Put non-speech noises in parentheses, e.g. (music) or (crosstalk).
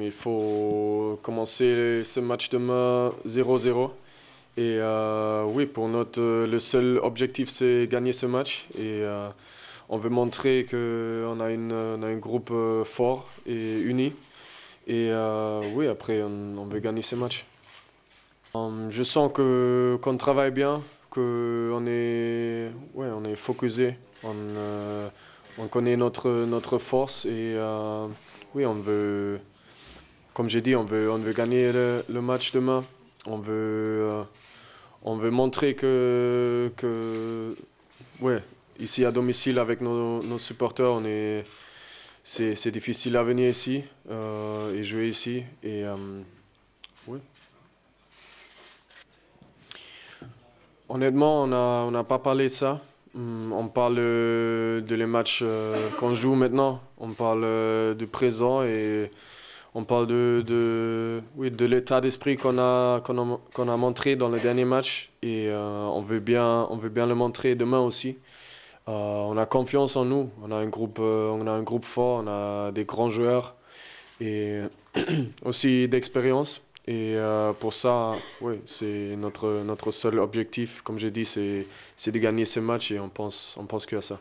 Il faut commencer ce match demain 0-0. Et euh, oui, pour notre, euh, le seul objectif, c'est gagner ce match. Et euh, on veut montrer qu'on a, a un groupe fort et uni. Et oui, après, on, veut gagner ce match. Hum, je sens qu'on travaille bien, qu'on est, ouais, on est focusé. On, connaît notre, notre force et oui, on veut comme j'ai dit, on veut, on veut gagner le, match demain. On veut, euh, on veut montrer que, que, ouais, ici à domicile avec nos, nos supporters, on est, c'est, c'est, difficile à venir ici euh, et jouer ici. Et, euh, Honnêtement, on n'a on pas parlé de ça. Hmm, on parle de les matchs qu'on joue maintenant. On parle du présent et on parle de, de, oui, de l'état d'esprit qu'on a, qu'on a, a, montré dans le dernier match et euh, on, veut bien, on veut bien le montrer demain aussi. Euh, on a confiance en nous, on a, un groupe, euh, on a un groupe fort, on a des grands joueurs et (clears throat) aussi d'expérience. Et pour ça, oui, c'est notre, notre seul objectif, comme j'ai dit, c'est de gagner ces matchs et on pense, on pense que à ça.